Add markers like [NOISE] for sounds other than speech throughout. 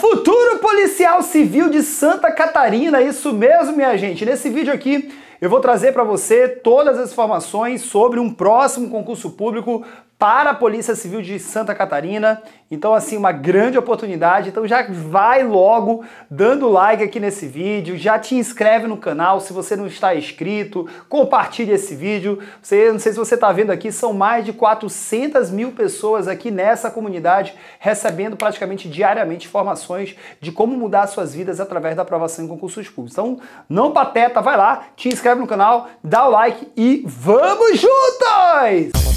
futuro policial civil de Santa Catarina, isso mesmo, minha gente. Nesse vídeo aqui eu vou trazer para você todas as informações sobre um próximo concurso público para a Polícia Civil de Santa Catarina. Então, assim, uma grande oportunidade. Então, já vai logo dando like aqui nesse vídeo, já te inscreve no canal se você não está inscrito, compartilhe esse vídeo. Você, não sei se você está vendo aqui, são mais de 400 mil pessoas aqui nessa comunidade recebendo praticamente diariamente informações de como mudar suas vidas através da aprovação em concursos públicos. Então, não pateta, vai lá, te inscreve no canal, dá o like e vamos juntos!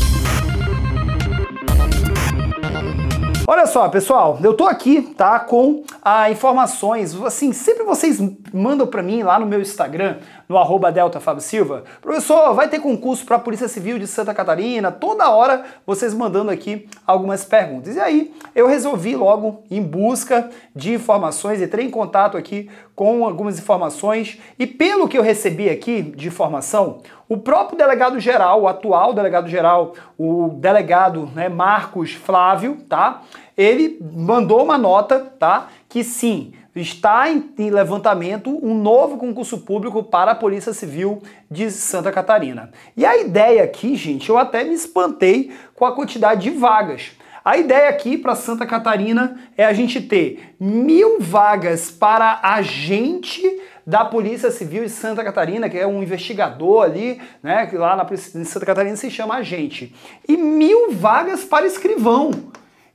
Olha só, pessoal, eu tô aqui, tá, com ah, informações, assim, sempre vocês mandam para mim lá no meu Instagram, no arroba Delta Fábio Silva, professor, vai ter concurso para a Polícia Civil de Santa Catarina, toda hora vocês mandando aqui algumas perguntas. E aí, eu resolvi logo, em busca de informações, entrei em contato aqui com algumas informações e pelo que eu recebi aqui de informação, o próprio delegado geral, o atual delegado geral, o delegado né, Marcos Flávio, tá? ele mandou uma nota, tá? Que sim, está em, levantamento um novo concurso público para a Polícia Civil de Santa Catarina. E a ideia aqui, gente, eu até me espantei com a quantidade de vagas. A ideia aqui para Santa Catarina é a gente ter mil vagas para agente da Polícia Civil de Santa Catarina, que é um investigador ali, né? Que lá na Santa Catarina se chama agente. E mil vagas para escrivão.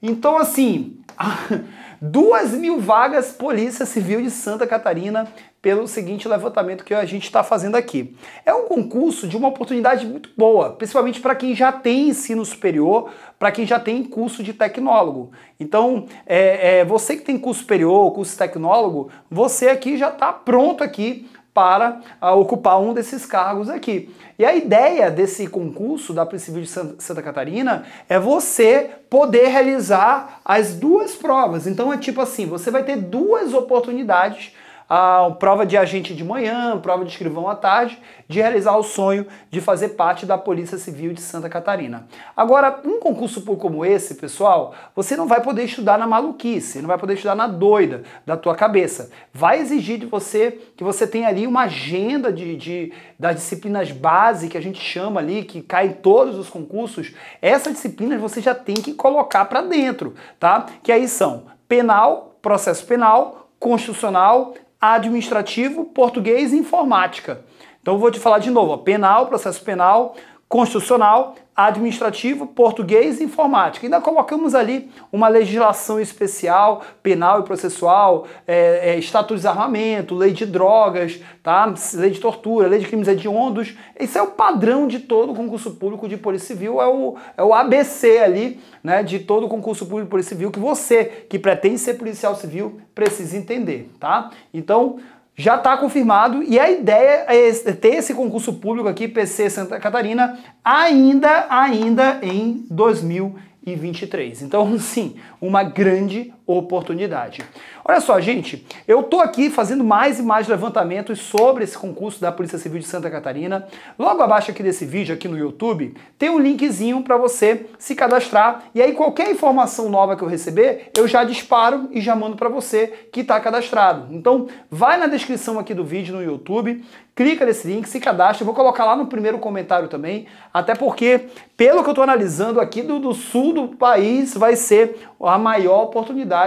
Então, assim, [LAUGHS] duas mil vagas Polícia Civil de Santa Catarina pelo seguinte levantamento que a gente está fazendo aqui. É um concurso de uma oportunidade muito boa, principalmente para quem já tem ensino superior, para quem já tem curso de tecnólogo. Então, é, é, você que tem curso superior, curso tecnólogo, você aqui já está pronto aqui para ah, ocupar um desses cargos aqui. E a ideia desse concurso da Civil de Santa Catarina é você poder realizar as duas provas. Então é tipo assim, você vai ter duas oportunidades a prova de agente de manhã, prova de escrivão à tarde, de realizar o sonho de fazer parte da Polícia Civil de Santa Catarina. Agora, um concurso como esse, pessoal, você não vai poder estudar na maluquice, não vai poder estudar na doida da tua cabeça. Vai exigir de você que você tenha ali uma agenda de, de das disciplinas base, que a gente chama ali, que cai em todos os concursos. Essas disciplinas você já tem que colocar para dentro, tá? Que aí são penal, processo penal, constitucional, administrativo, português e informática. Então vou te falar de novo, ó, penal, processo penal, constitucional, administrativo, português e informática. Ainda colocamos ali uma legislação especial, penal e processual, é, é, estatuto de desarmamento, lei de drogas, tá? lei de tortura, lei de crimes hediondos. Esse é o padrão de todo concurso público de Polícia Civil, é o, é o ABC ali, né, de todo concurso público de Polícia Civil que você, que pretende ser policial civil, precisa entender, tá? Então, já está confirmado e a ideia é, é ter esse concurso público aqui, PC Santa Catarina, ainda, ainda em 2023. Então, [LAUGHS] sim, uma grande oportunidade. Olha só, gente, eu tô aqui fazendo mais e mais levantamentos sobre esse concurso da Polícia Civil de Santa Catarina. Logo abaixo aqui desse vídeo, aqui no YouTube, tem um linkzinho para você se cadastrar e aí qualquer informação nova que eu receber, eu já disparo e já mando para você que está cadastrado. Então, vai na descrição aqui do vídeo no YouTube, clica nesse link, se cadastra. vou colocar lá no primeiro comentário também, até porque, pelo que eu estou analisando aqui do, do sul do país, vai ser a maior oportunidade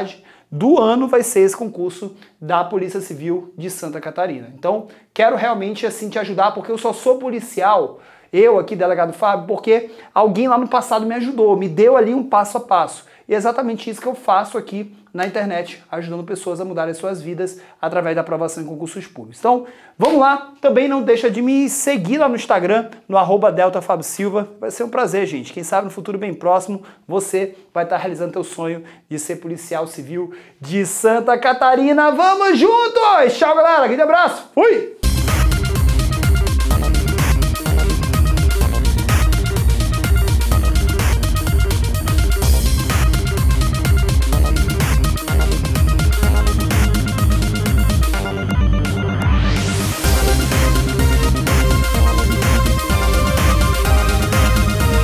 do ano vai ser esse concurso da Polícia Civil de Santa Catarina. Então, quero realmente assim te ajudar, porque eu só sou policial eu aqui, delegado Fábio, porque alguém lá no passado me ajudou, me deu ali um passo a passo. E é exatamente isso que eu faço aqui na internet, ajudando pessoas a mudarem suas vidas através da aprovação em concursos públicos. Então, vamos lá. Também não deixa de me seguir lá no Instagram, no arroba Silva. Vai ser um prazer, gente. Quem sabe no futuro bem próximo, você vai estar realizando teu sonho de ser policial civil de Santa Catarina. Vamos juntos! Tchau, galera. Grande abraço. Fui!